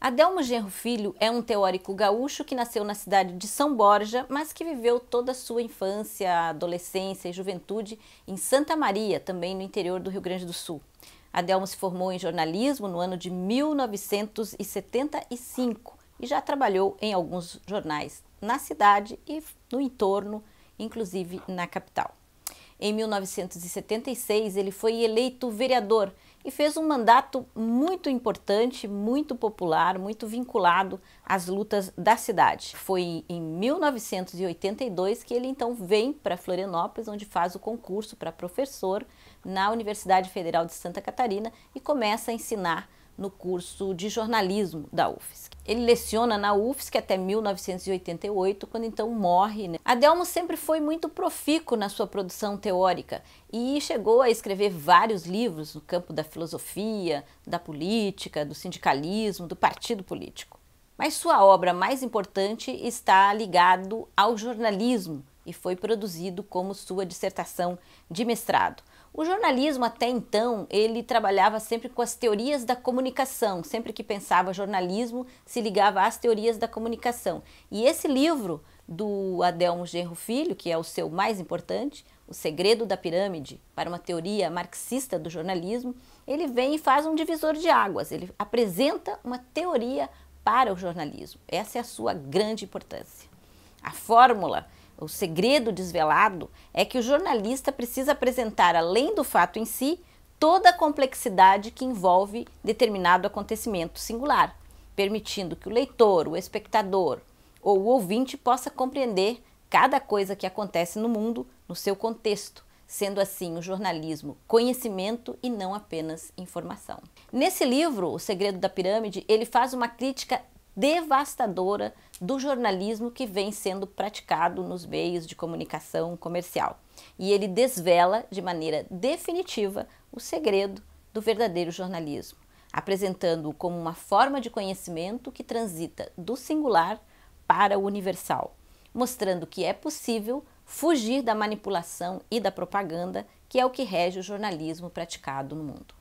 Adelmo Genro Filho é um teórico gaúcho que nasceu na cidade de São Borja, mas que viveu toda a sua infância, adolescência e juventude em Santa Maria, também no interior do Rio Grande do Sul. Adelmo se formou em jornalismo no ano de 1975 e já trabalhou em alguns jornais na cidade e no entorno inclusive na capital. Em 1976, ele foi eleito vereador e fez um mandato muito importante, muito popular, muito vinculado às lutas da cidade. Foi em 1982 que ele então vem para Florianópolis, onde faz o concurso para professor na Universidade Federal de Santa Catarina e começa a ensinar no curso de jornalismo da UFSC. Ele leciona na UFSC até 1988, quando então morre. Né? Adelmo sempre foi muito profícuo na sua produção teórica e chegou a escrever vários livros no campo da filosofia, da política, do sindicalismo, do partido político. Mas sua obra mais importante está ligado ao jornalismo e foi produzido como sua dissertação de mestrado. O jornalismo até então, ele trabalhava sempre com as teorias da comunicação, sempre que pensava jornalismo, se ligava às teorias da comunicação. E esse livro do Adelmo Genro Filho, que é o seu mais importante, O Segredo da Pirâmide para uma teoria marxista do jornalismo, ele vem e faz um divisor de águas, ele apresenta uma teoria para o jornalismo. Essa é a sua grande importância. A fórmula o segredo desvelado é que o jornalista precisa apresentar, além do fato em si, toda a complexidade que envolve determinado acontecimento singular, permitindo que o leitor, o espectador ou o ouvinte possa compreender cada coisa que acontece no mundo no seu contexto, sendo assim o jornalismo conhecimento e não apenas informação. Nesse livro, O Segredo da Pirâmide, ele faz uma crítica devastadora do jornalismo que vem sendo praticado nos meios de comunicação comercial. E ele desvela de maneira definitiva o segredo do verdadeiro jornalismo, apresentando-o como uma forma de conhecimento que transita do singular para o universal, mostrando que é possível fugir da manipulação e da propaganda, que é o que rege o jornalismo praticado no mundo.